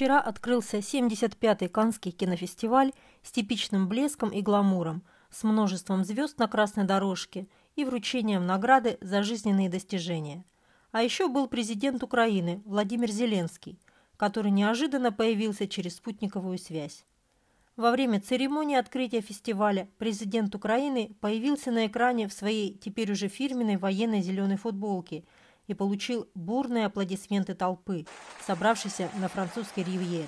вчера открылся 75-й каннский кинофестиваль с типичным блеском и гламуром, с множеством звезд на красной дорожке и вручением награды за жизненные достижения. А еще был президент Украины Владимир Зеленский, который неожиданно появился через спутниковую связь. Во время церемонии открытия фестиваля президент Украины появился на экране в своей теперь уже фирменной военной зеленой футболке – и получил бурные аплодисменты толпы, собравшейся на французской ривьере.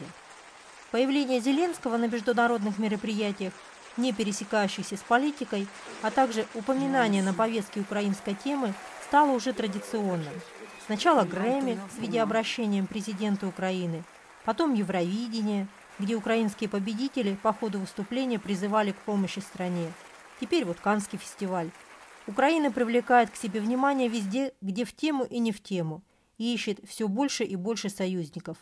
Появление Зеленского на международных мероприятиях, не пересекающихся с политикой, а также упоминание на повестке украинской темы стало уже традиционным. Сначала Грэмми с видеообращением президента Украины, потом Евровидение, где украинские победители по ходу выступления призывали к помощи стране. Теперь вот Канский фестиваль – Украина привлекает к себе внимание везде, где в тему и не в тему, и ищет все больше и больше союзников.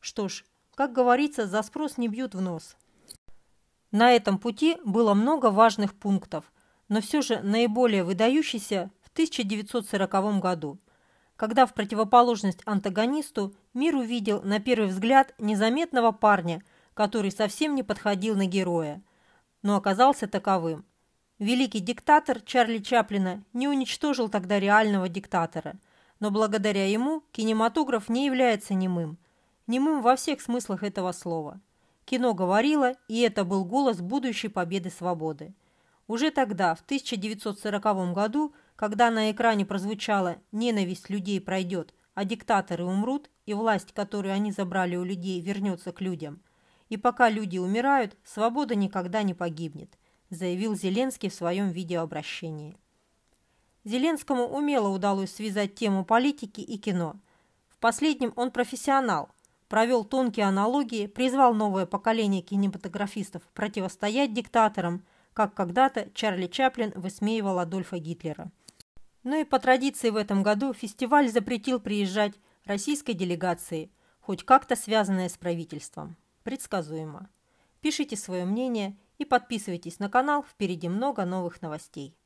Что ж, как говорится, за спрос не бьют в нос. На этом пути было много важных пунктов, но все же наиболее выдающийся в 1940 году, когда в противоположность антагонисту мир увидел на первый взгляд незаметного парня, который совсем не подходил на героя, но оказался таковым. Великий диктатор Чарли Чаплина не уничтожил тогда реального диктатора, но благодаря ему кинематограф не является немым. Немым во всех смыслах этого слова. Кино говорило, и это был голос будущей победы свободы. Уже тогда, в 1940 году, когда на экране прозвучало «ненависть людей пройдет», а диктаторы умрут, и власть, которую они забрали у людей, вернется к людям. И пока люди умирают, свобода никогда не погибнет заявил Зеленский в своем видеообращении. Зеленскому умело удалось связать тему политики и кино. В последнем он профессионал, провел тонкие аналогии, призвал новое поколение кинематографистов противостоять диктаторам, как когда-то Чарли Чаплин высмеивал Адольфа Гитлера. Ну и по традиции в этом году фестиваль запретил приезжать российской делегации, хоть как-то связанная с правительством. Предсказуемо. Пишите свое мнение – и подписывайтесь на канал, впереди много новых новостей.